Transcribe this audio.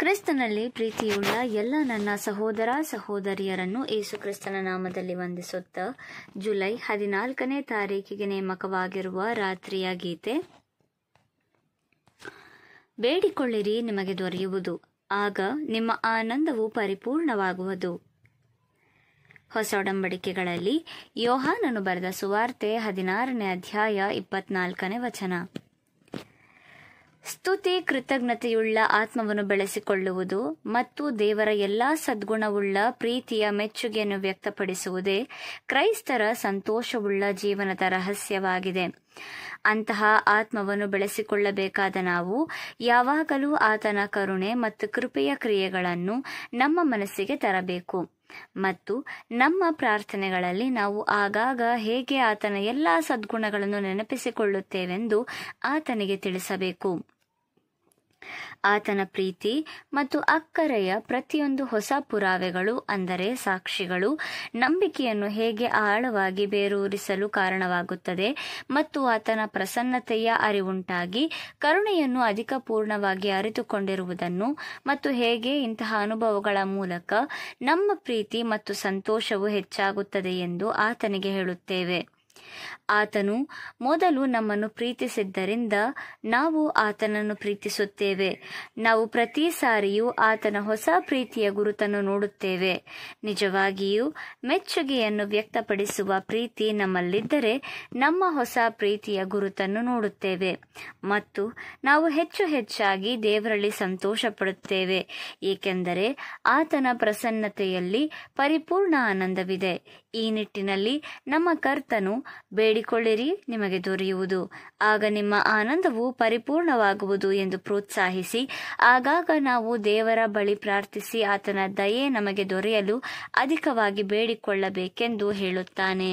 ಕ್ರಿಸ್ತನಲ್ಲಿ ಪ್ರೀತಿಯುಳ್ಳ ಎಲ್ಲ ನನ್ನ ಸಹೋದರ ಸಹೋದರಿಯರನ್ನು ಏಸು ಕ್ರಿಸ್ತನ ನಾಮದಲ್ಲಿ ವಂದಿಸುತ್ತಾ ಜುಲೈ ಹದಿನಾಲ್ಕನೇ ತಾರೀಕಿಗೆ ನೇಮಕವಾಗಿರುವ ರಾತ್ರಿಯ ಗೀತೆ ಬೇಡಿಕೊಳ್ಳಿರಿ ನಿಮಗೆ ದೊರೆಯುವುದು ಆಗ ನಿಮ್ಮ ಆನಂದವು ಪರಿಪೂರ್ಣವಾಗುವುದು ಹೊಸ ಒಡಂಬಡಿಕೆಗಳಲ್ಲಿ ಯೋಹಾನನು ಬರೆದ ಸುವಾರ್ತೆ ಹದಿನಾರನೇ ಅಧ್ಯಾಯ ಇಪ್ಪತ್ನಾಲ್ಕನೇ ವಚನ ಸ್ತುತಿ ಕೃತಜ್ಞತೆಯುಳ್ಳ ಆತ್ಮವನ್ನು ಬೆಳೆಸಿಕೊಳ್ಳುವುದು ಮತ್ತು ದೇವರ ಎಲ್ಲಾ ಸದ್ಗುಣವುಳ್ಳ ಪ್ರೀತಿಯ ಮೆಚ್ಚುಗೆಯನ್ನು ವ್ಯಕ್ತಪಡಿಸುವುದೇ ಕ್ರೈಸ್ತರ ಸಂತೋಷವುಳ್ಳ ಜೀವನದ ರಹಸ್ಯವಾಗಿದೆ ಅಂತಹ ಆತ್ಮವನ್ನು ಬೆಳೆಸಿಕೊಳ್ಳಬೇಕಾದ ನಾವು ಯಾವಾಗಲೂ ಆತನ ಕರುಣೆ ಮತ್ತು ಕೃಪೆಯ ಕ್ರಿಯೆಗಳನ್ನು ನಮ್ಮ ಮನಸ್ಸಿಗೆ ತರಬೇಕು ಮತ್ತು ನಮ್ಮ ಪ್ರಾರ್ಥನೆಗಳಲ್ಲಿ ನಾವು ಆಗಾಗ ಹೇಗೆ ಆತನ ಎಲ್ಲಾ ಸದ್ಗುಣಗಳನ್ನು ನೆನಪಿಸಿಕೊಳ್ಳುತ್ತೇವೆಂದು ಆತನಿಗೆ ತಿಳಿಸಬೇಕು ಆತನ ಪ್ರೀತಿ ಮತ್ತು ಅಕ್ಕರೆಯ ಪ್ರತಿಯೊಂದು ಹೊಸ ಪುರಾವೆಗಳು ಅಂದರೆ ಸಾಕ್ಷಿಗಳು ನಂಬಿಕೆಯನ್ನು ಹೇಗೆ ಆಳವಾಗಿ ಬೇರೂರಿಸಲು ಕಾರಣವಾಗುತ್ತದೆ ಮತ್ತು ಆತನ ಪ್ರಸನ್ನತೆಯ ಅರಿವುಂಟಾಗಿ ಕರುಣೆಯನ್ನು ಅಧಿಕ ಪೂರ್ಣವಾಗಿ ಅರಿತುಕೊಂಡಿರುವುದನ್ನು ಮತ್ತು ಹೇಗೆ ಇಂತಹ ಅನುಭವಗಳ ಮೂಲಕ ನಮ್ಮ ಪ್ರೀತಿ ಮತ್ತು ಸಂತೋಷವು ಹೆಚ್ಚಾಗುತ್ತದೆ ಎಂದು ಆತನಿಗೆ ಹೇಳುತ್ತೇವೆ ಆತನು ಮೊದಲು ನಮ್ಮನ್ನು ಪ್ರೀತಿಸಿದ್ದರಿಂದ ನಾವು ಆತನನ್ನು ಪ್ರೀತಿಸುತ್ತೇವೆ ನಾವು ಪ್ರತಿ ಸಾರಿಯೂ ಆತನ ಹೊಸ ಪ್ರೀತಿಯ ಗುರುತನ್ನು ನೋಡುತ್ತೇವೆ ನಿಜವಾಗಿಯೂ ಮೆಚ್ಚುಗೆಯನ್ನು ವ್ಯಕ್ತಪಡಿಸುವ ಪ್ರೀತಿ ನಮ್ಮಲ್ಲಿದ್ದರೆ ನಮ್ಮ ಹೊಸ ಪ್ರೀತಿಯ ಗುರುತನ್ನು ನೋಡುತ್ತೇವೆ ಮತ್ತು ನಾವು ಹೆಚ್ಚು ಹೆಚ್ಚಾಗಿ ದೇವರಲ್ಲಿ ಸಂತೋಷ ಪಡುತ್ತೇವೆ ಏಕೆಂದರೆ ಆತನ ಪ್ರಸನ್ನತೆಯಲ್ಲಿ ಪರಿಪೂರ್ಣ ಆನಂದವಿದೆ ಈ ನಿಟ್ಟಿನಲ್ಲಿ ನಮ್ಮ ಕರ್ತನು ಬೇಡಿಕೊಳ್ಳಿರಿ ನಿಮಗೆ ದೊರೆಯುವುದು ಆಗ ನಿಮ್ಮ ಆನಂದವು ಪರಿಪೂರ್ಣವಾಗುವುದು ಎಂದು ಪ್ರೋತ್ಸಾಹಿಸಿ ಆಗಾಗ ನಾವು ದೇವರ ಬಳಿ ಪ್ರಾರ್ಥಿಸಿ ಆತನ ದಯೆ ನಮಗೆ ದೊರೆಯಲು ಅಧಿಕವಾಗಿ ಬೇಡಿಕೊಳ್ಳಬೇಕೆಂದು ಹೇಳುತ್ತಾನೆ